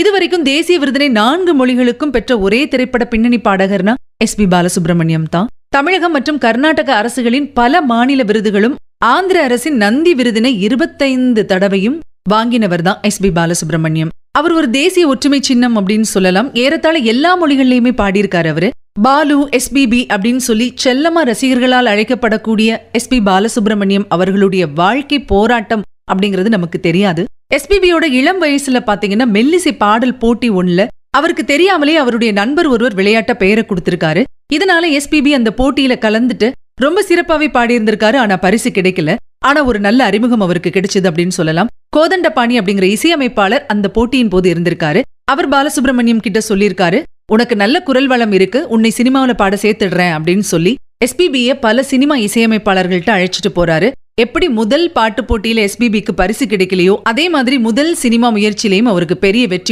இதுவரைக்கும் தேசிய விருதினை நான்கு மொழிகளுக்கும் பெற்ற ஒரே திரைப்பட பின்னணி பாடகர்னா எஸ் பி பாலசுப்ரமணியம் தான் தமிழகம் மற்றும் கர்நாடக அரசுகளின் பல மாநில விருதுகளும் ஆந்திர அரசின் நந்தி விருதினை இருபத்தைந்து தடவையும் வாங்கினவர் தான் எஸ் பி பாலசுப்ரமணியம் அவர் ஒரு தேசிய ஒற்றுமை சின்னம் அப்படின்னு சொல்லலாம் ஏறத்தாழ எல்லா மொழிகள்லயுமே பாடியிருக்காரு அவரு பாலு எஸ்பிபி அப்படின்னு சொல்லி செல்லமா ரசிகர்களால் அழைக்கப்படக்கூடிய எஸ்பி பாலசுப்ரமணியம் அவர்களுடைய வாழ்க்கை போராட்டம் அப்படிங்கிறது நமக்கு தெரியாது எஸ்பிபியோட இளம் வயசுல பாத்தீங்கன்னா மெல்லிசை பாடல் போட்டி ஒண்ணுல அவருக்கு தெரியாமலே அவருடைய நண்பர் ஒருவர் விளையாட்ட பெயரை கொடுத்திருக்காரு இதனால எஸ்பிபி அந்த போட்டியில கலந்துட்டு ரொம்ப சிறப்பாவே பாடியிருந்திருக்காரு ஆனா பரிசு கிடைக்கல ஆனா ஒரு நல்ல அறிமுகம் அவருக்கு கிடைச்சது அப்படின்னு சொல்லலாம் கோதண்டபாணி அப்படிங்கிற இசையமைப்பாளர் அந்த போட்டியின் போது இருந்திருக்காரு அவர் பாலசுப்ரமணியம் கிட்ட சொல்லியிருக்காரு உனக்கு நல்ல குரல் வளம் இருக்கு உன்னை சினிமாவில பாட சேர்த்துடுறேன் அப்படின்னு சொல்லி எஸ்பிபிய பல சினிமா இசையமைப்பாளர்கள்ட்ட அழைச்சிட்டு போறாரு எப்படி முதல் பாட்டு போட்டியில் எஸ்பிபிக்கு பரிசு கிடைக்கலையோ அதே மாதிரி முதல் சினிமா முயற்சியிலையும் அவருக்கு பெரிய வெற்றி